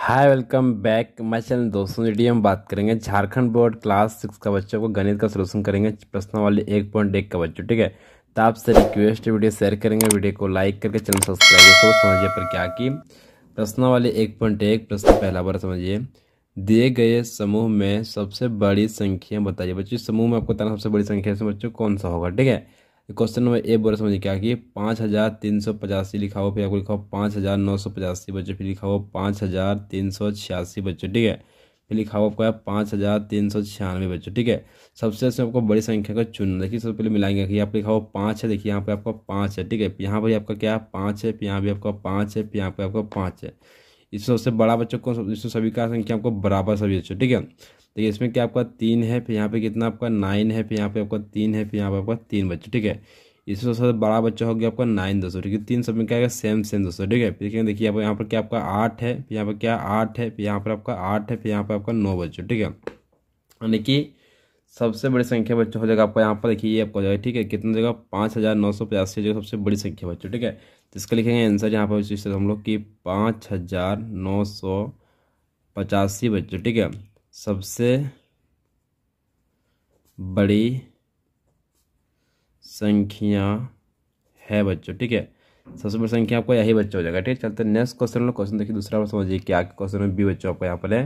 hi welcome back my channel दोस्तों video हम बात करेंगे झारखंड बोर्ड क्लास सिक्स का बच्चों को गणित का सलूशन करेंगे वाले एक पॉइंट एक का बच्चों ठीक है तो आपसे रिक्वेस्ट है वीडियो शेयर करेंगे वीडियो को लाइक करके चैनल सब्सक्राइब तो समझिए पर क्या कि वाले एक पॉइंट एक प्रश्न पहला बार समझिए दिए गए समूह में सबसे बड़ी संख्या बताइए बच्चों समूह में आपको बताना सबसे बड़ी संख्या से बच्चों कौन सा होगा ठीक है क्वेश्चन नंबर ए बोला समझिए क्या कि पाँच हज़ार तीन सौ पचासी लिखा हो फिर आपको लिखा हो पाँच हज़ार नौ सौ पचासी बच्चे फिर लिखा हो पाँच हज़ार तीन सौ छियासी बच्चे ठीक है फिर लिखा हो आपको है पाँच हज़ार तीन सौ छियानवे बच्चे ठीक है सबसे अच्छे आपको बड़ी संख्या का चुनना देखिए सबसे पहले मिलाएंगे कि आप लिखा हो पाँच है देखिए यहाँ पे आपका पाँच है ठीक है यहाँ पर आपका क्या है पाँच है यहाँ भी आपका पाँच है यहाँ पे आपका पाँच है इसमें सबसे बड़ा बच्चों को इसमें सभी का संख्या आपको बराबर सभी बच्चों ठीक है देखिए इसमें क्या आपका तीन है फिर यहाँ पे कितना आपका नाइन है फिर यहाँ पे आपका तीन है फिर यहाँ पे आपका तीन बच्चों ठीक है इसमें सबसे बड़ा बच्चा हो गया आपका नाइन दोस्तों ठीक है तीन सब में क्या है सेम सेम दोस्तों ठीक है फिर देखिए आप यहाँ पर क्या आपका आठ है फिर यहाँ पर क्या आठ है फिर यहाँ पर आपका आठ है फिर यहाँ पर आपका नौ बच्चों ठीक है यानी कि सबसे बड़ी संख्या बच्चों हो जाएगा आपको यहाँ पर देखिए ये आपको हो जाएगा ठीक है कितना जगह पाँच हज़ार नौ सौ पचासी जगह सबसे बड़ी संख्या बच्चों ठीक है तो इसका लिखेंगे आंसर यहाँ पर हम लोग की पाँच हज़ार नौ सौ पचासी बच्चों ठीक है सबसे बड़ी संख्या है बच्चों ठीक है सबसे बड़ी संख्या आपको यही बच्चा हो जाएगा ठीक है चलते नेक्स्ट क्वेश्चन क्वेश्चन देखिए दूसरा समझिए क्या क्वेश्चन में बी बच्चों आपको यहाँ पर है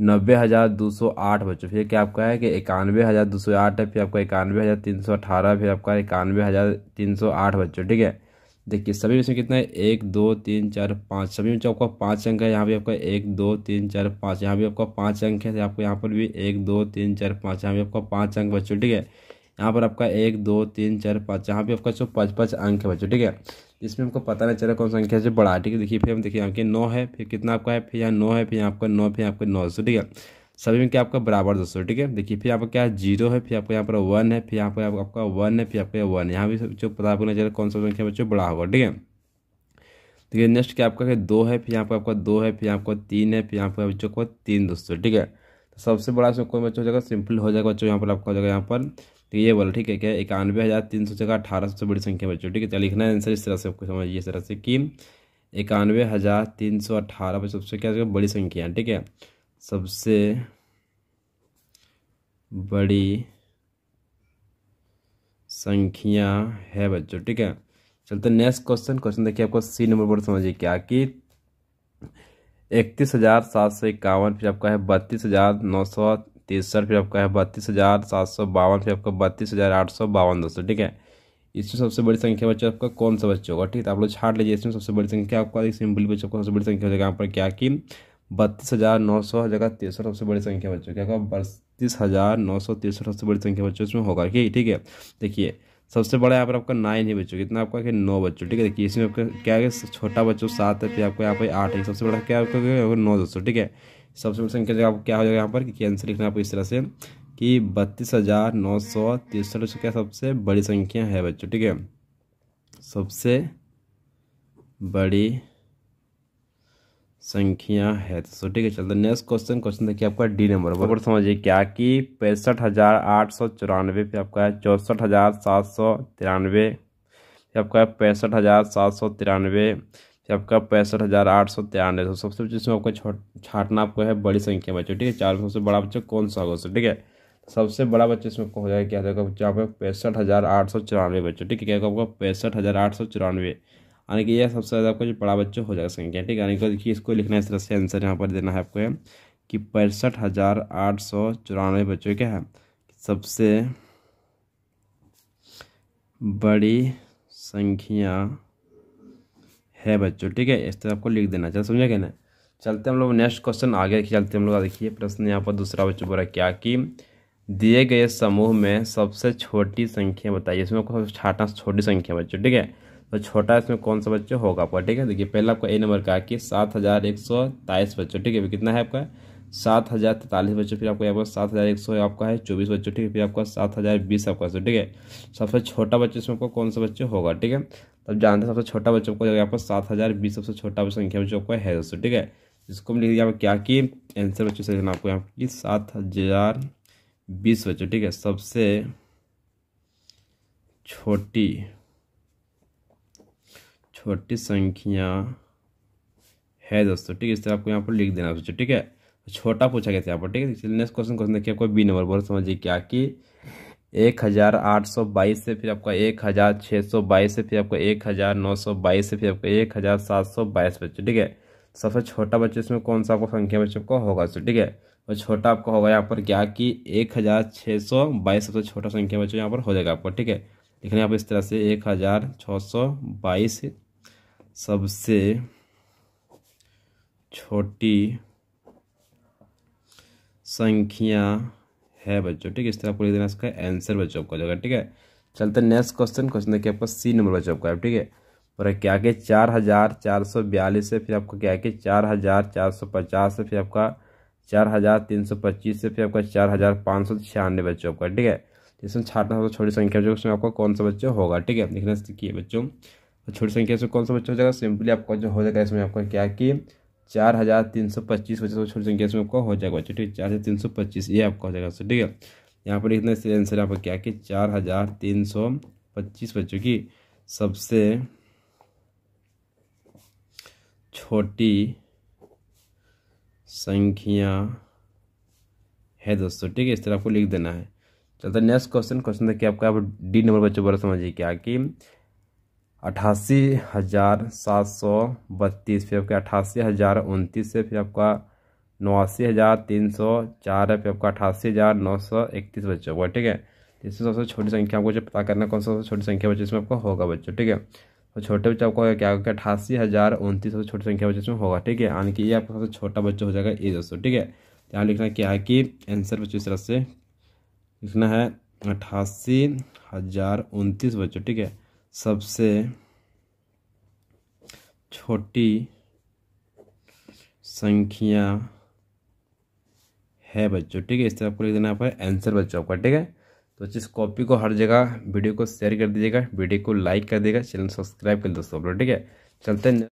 नब्बे हज़ार दो सौ आठ बच्चों फिर क्या आपका है कि इक्यानवे हज़ार दो सौ आठ है फिर आपका इक्यानवे हज़ार तीन सौ अठारह फिर आपका इक्यानवे हज़ार तीन सौ आठ बच्चों ठीक है देखिए सभी में से कितना है एक दो तीन चार पाँच सभी में से आपका पाँच अंक है यहाँ भी आपका एक दो तीन चार पाँच यहाँ भी आपका पाँच अंक है तो आपको यहाँ पर भी एक दो तीन चार पाँच यहाँ भी आपका पाँच अंक बच्चों ठीक है यहाँ पर आपका एक दो तीन चार पाँच यहाँ पे आपका जो पाँच पाँच अंक है बच्चों ठीक है इसमें हमको पता नहीं चला कौन सा संख्या से बड़ा है ठीक है देखिए फिर हम देखिए यहाँ के नौ है फिर कितना आपका है फिर यहाँ नौ है फिर यहाँ आपका नौ फिर आपका नौ सौ ठीक है सभी में क्या आपका बराबर दोस्तों ठीक है देखिए फिर आपका क्या जीरो है फिर आपका यहाँ पर वन है फिर यहाँ पर आपका वन है फिर आपका वन यहाँ भी जो पता आपको नहीं चला कौन सा संख्या बच्चों बड़ा होगा ठीक है देखिए नेक्स्ट क्या आपका दो है फिर यहाँ पर आपका दो है फिर आपका तीन है फिर यहाँ पर बच्चों को तीन दोस्तों ठीक है तो सबसे बड़ा सबको बच्चों हो जाएगा सिंपल हो जाएगा बच्चों यहाँ पर आपका हो जाएगा यहाँ पर तो ये बोला ठीक है क्या इक्यानवे हज़ार तीन सौ जगह अठारह सौ बड़ी संख्या बच्चों ठीक है तो लिखना है आंसर इस तरह से आपको समझिए इस तरह से कि इक्यानवे हज़ार तीन सौ अट्ठारह बच्चों सबसे क्या बड़ी संख्या है ठीक है सबसे बड़ी संख्या है बच्चों ठीक है चलते नेक्स्ट क्वेश्चन क्वेश्चन देखिए आपको सी नंबर पर समझिए क्या कि इकतीस हज़ार सात सौ इक्यावन फिर आपका है बत्तीस हज़ार नौ सौ तिरसठ फिर आपका है बत्तीस हज़ार सात सौ बावन फिर आपका बत्तीस हज़ार आठ सौ बावन दोस्तों ठीक है इसमें सबसे बड़ी संख्या बच्चों आपका कौन सा बच्चा होगा ठीक है आप लोग छाट लीजिए इसमें सबसे बड़ी संख्या आपका सिंपली बच्चों का सबसे बड़ी संख्या हो जाएगा यहाँ पर क्या कि बत्तीस हज़ार नौ सौ जाएगा तिरसठ सबसे बड़ी संख्या बच्चों क्या होगा बत्तीस हज़ार नौ सौ तिरसठ सबसे बड़ी संख्या बच्चों इसमें होगा ठीक ठीक है देखिए सबसे बड़ा यहाँ पर आपका नाइन है बच्चों कितना आपका नौ बच्चों ठीक है देखिए इसमें आपका क्या है छोटा बच्चों सात है फिर आपका यहाँ पर आठ है सबसे बड़ा क्या आपका नौ दोस्तों ठीक है सबसे बड़ी संख्या जगह आपको क्या हो जाएगा यहाँ पर कि आंसर लिखना आपको इस तरह से कि बत्तीस हज़ार नौ सौ तिरसठ क्या सबसे बड़ी संख्या है बच्चों ठीक है सबसे बड़ी संख्या है तो ठीक है चलते नेक्स्ट क्वेश्चन क्वेश्चन देखिए आपका डी नंबर पर समझिए क्या कि पैंसठ हज़ार आठ सौ चौरानवे पे आपका है चौंसठ हज़ार सात सौ तिरानवे आपका है पैंसठ हज़ार सात सौ तिरानवे आपका पैंसठ हज़ार आठ सौ तिरानवे तो सबसे बच्चे इसमें आपको छाटना आपको है बड़ी संख्या में बच्चों ठीक है चार में सबसे बड़ा बच्चा कौन सा होगा ठीक है सबसे बड़ा बच्चा इसमें आपको हो जाएगा क्या जाएगा बच्चा आपका पैंसठ हज़ार आठ सौ चौरानवे बच्चे ठीक है क्या होगा आपका पैंसठ हज़ार आठ सौ चौरानवे यानी कि यह सबसे ज़्यादा आपका जो बड़ा बच्चा हो जाएगा संख्या ठीक है यानी कि इसको लिखना इस तरह से आंसर यहाँ पर देना है आपको है कि पैंसठ हज़ार आठ सौ चौरानवे बच्चों क्या है सबसे बड़ी संख्या है बच्चों ठीक है इस तरह आपको लिख देना चल समझा क्या ना चलते हम लोग नेक्स्ट क्वेश्चन आगे चलते हम लोग देखिए प्रश्न यहाँ पर दूसरा बच्चों बोला क्या कि दिए गए समूह में सबसे छोटी संख्या बताइए इसमें आपको सबसे छाटा छोटी संख्या बच्चों ठीक है तो छोटा इसमें कौन सा बच्चों होगा आपका ठीक है देखिए पहला आपका ए नंबर का कि सात हज़ार एक सौ तेईस बच्चों ठीक है कितना है आपका सात हज़ार तैतालीस बच्चों फिर आपको यहाँ पर सात हज़ार एक सौ आपका है चौबीस बच्चों ठीक है फिर आपका सात हज़ार बीस आपका ठीक है सबसे छोटा बच्चों इसमें आपका कौन सा बच्चे होगा ठीक है तब जानते हैं सबसे छोटा बच्चों को यहाँ पर सात हज़ार बीस सबसे छोटा संख्या बच्चों को है दोस्तों ठीक है इसको हम लिख दिया क्या कि आंसर बच्चों से लेना आपको यहाँ की सात हज़ार बीस बच्चों ठीक है सबसे छोटी छोटी संख्या है दोस्तों ठीक है इस तरह आपको यहाँ पर लिख देना बच्चों ठीक है छोटा पूछा गया था यहाँ पर ठीक है नेक्स्ट क्वेश्चन क्वेश्चन देखिए आपको बी नंबर बोल समझिए क्या कि एक हज़ार आठ सौ बाईस से फिर आपका एक हज़ार छः सौ बाईस से फिर आपका एक हज़ार नौ सौ बाईस से फिर आपका एक हज़ार सात सौ बाईस बच्चे ठीक है सबसे छोटा बच्चे इसमें कौन सा आपका संख्या बच्चों का होगा सो ठीक है वो छोटा आपका होगा यहाँ पर क्या कि एक हज़ार छः सौ बाईस सबसे छोटा संख्या बच्चों यहाँ पर हो जाएगा आपको ठीक है लेकिन आप इस तरह से एक हज़ार छः सौ बाईस सबसे छोटी संख्या है बच्चों ठीक है इस तरह आपको लिख देना इसका आंसर बच्चों आपका जाएगा ठीक है चलते नेक्स्ट क्वेश्चन क्वेश्चन देखिए आपका सी नंबर बच्चों आपका ठीक है और क्या के चार हज़ार चार सौ बयालीस से फिर आपको क्या के चार हज़ार चार सौ पचास से फिर आपका चार हज़ार तीन सौ पच्चीस से फिर आपका चार हज़ार पाँच सौ छियानवे बच्चों का ठीक है इसमें छाटना होगा छोटी संख्या जो उसमें आपका कौन सा बच्चा होगा ठीक है लिखना सीखिए बच्चों छोटी संख्या से कौन सा बच्चा हो जाएगा सिंपली आपका जो हो जाएगा इसमें आपका क्या कि चार हज़ार तीन सौ पच्चीस बच्चे छोटी संख्या इसमें आपका हो जाएगा बच्चे ठीक है चार हज़ार तीन सौ पच्चीस ये आपका हो जाएगा सर ठीक है यहाँ पर इतना इसलिए आंसर पर क्या कि चार हज़ार तीन सौ पच्चीस बच्चों की सबसे छोटी संख्या है दोस्तों ठीक है इस तरह आपको लिख देना है चलता नेक्स्ट क्वेश्चन क्वेश्चन था कि आपका आप डी नंबर बच्चों बड़ा समझिए क्या कि अट्ठासी हज़ार सात सौ बत्तीस फिर आपका अट्ठासी हज़ार उनतीस से फिर आपका नवासी हज़ार तीन सौ चार है फिर आपका अट्ठासी हज़ार नौ सौ इकतीस बच्चों होगा ठीक है तो इसमें सबसे छोटी संख्या आपको जो पता करना कौन सा सबसे छोटी संख्या बच्चे इसमें आपको होगा बच्चों ठीक है तो छोटे बच्चे आपको क्या होगा अठासी हज़ार उनतीस सबसे छोटी संख्या बच्चे इसमें होगा ठीक है यानी कि ये आपका सबसे छोटा बच्चा हो जाएगा ये दोस्तों ठीक है तो यहाँ लिखना क्या है कि आंसर बच्चों इस तरह से लिखना है अट्ठासी हज़ार उनतीस बच्चों ठीक है सबसे छोटी संख्या है बच्चों ठीक है इस तरह आपको लिख देना पर आंसर बच्चों आपका ठीक है तो इस कॉपी को हर जगह वीडियो को शेयर कर दीजिएगा वीडियो को लाइक कर दीजिएगा चैनल सब्सक्राइब कर दोस्तों ठीक है चलते हैं